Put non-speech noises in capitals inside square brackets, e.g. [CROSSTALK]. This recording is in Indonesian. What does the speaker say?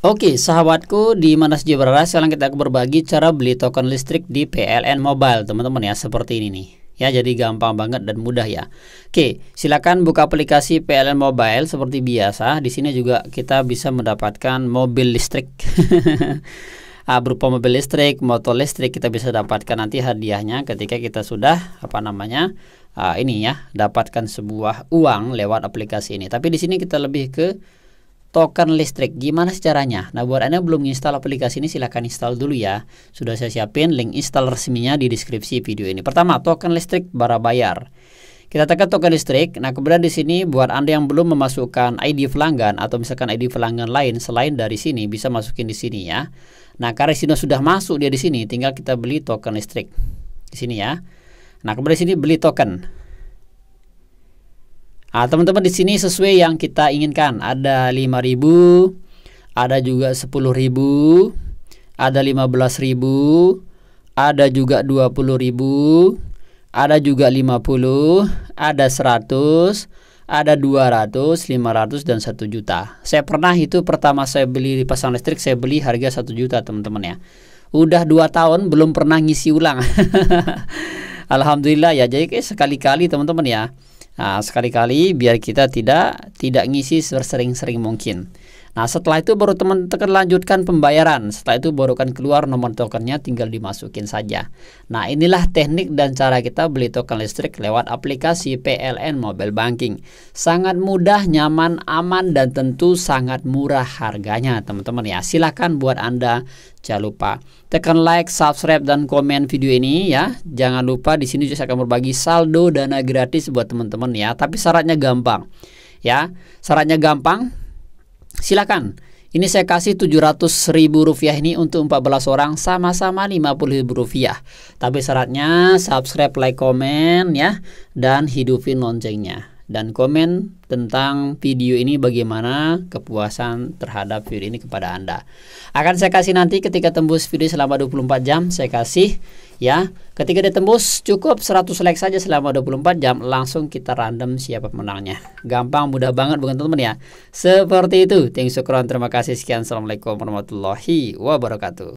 Oke, sahabatku di mana saja berada, sekarang kita akan berbagi cara beli token listrik di PLN Mobile, teman-teman ya, seperti ini nih. Ya, jadi gampang banget dan mudah ya. Oke, silakan buka aplikasi PLN Mobile seperti biasa. Di sini juga kita bisa mendapatkan mobil listrik. [LAUGHS] Ah, berupa mobil listrik, motor listrik kita bisa dapatkan nanti hadiahnya ketika kita sudah apa namanya? Ah, ini ya, dapatkan sebuah uang lewat aplikasi ini. Tapi di sini kita lebih ke token listrik. Gimana caranya? Nah, buat Anda yang belum install aplikasi ini silahkan install dulu ya. Sudah saya siapin link install resminya di deskripsi video ini. Pertama, token listrik bara bayar. Kita tekan token listrik. Nah, kemudian di sini buat Anda yang belum memasukkan ID pelanggan atau misalkan ID pelanggan lain selain dari sini bisa masukin di sini ya. Nah, karena sini sudah masuk dia di sini, tinggal kita beli token listrik. Di sini ya. Nah, kemudian di sini beli token. Nah, teman-teman di sini sesuai yang kita inginkan. Ada 5000, ada juga 10000, ada 15000, ada juga 20000, ada juga 50, ada 100, ada 200, 500 dan 1 juta. Saya pernah itu pertama saya beli di pasang listrik saya beli harga 1 juta, teman-teman ya. Udah 2 tahun belum pernah ngisi ulang. [LAUGHS] Alhamdulillah ya. Jadi sekali-kali teman-teman ya Nah, sekali-kali biar kita tidak tidak ngisi sering-sering mungkin. Nah setelah itu baru teman tekan lanjutkan pembayaran. Setelah itu baru kan keluar nomor tokennya tinggal dimasukin saja. Nah inilah teknik dan cara kita beli token listrik lewat aplikasi PLN Mobile Banking. Sangat mudah, nyaman, aman dan tentu sangat murah harganya teman-teman ya. Silahkan buat Anda Jangan lupa tekan like, subscribe dan komen video ini ya. Jangan lupa di sini juga saya akan berbagi saldo dana gratis buat teman-teman ya. Tapi syaratnya gampang. Ya, syaratnya gampang. Silakan. Ini saya kasih 700 ribu rupiah ini untuk 14 orang sama-sama 50 ribu rupiah. Tapi syaratnya subscribe, like, komen ya dan hidupin loncengnya dan komen tentang video ini bagaimana kepuasan terhadap video ini kepada Anda. Akan saya kasih nanti ketika tembus video selama 24 jam, saya kasih ya. Ketika ditembus cukup 100 like saja selama 24 jam, langsung kita random siapa pemenangnya. Gampang, mudah banget bukan teman-teman ya. Seperti itu. Thanks terima kasih sekian. Assalamualaikum warahmatullahi wabarakatuh.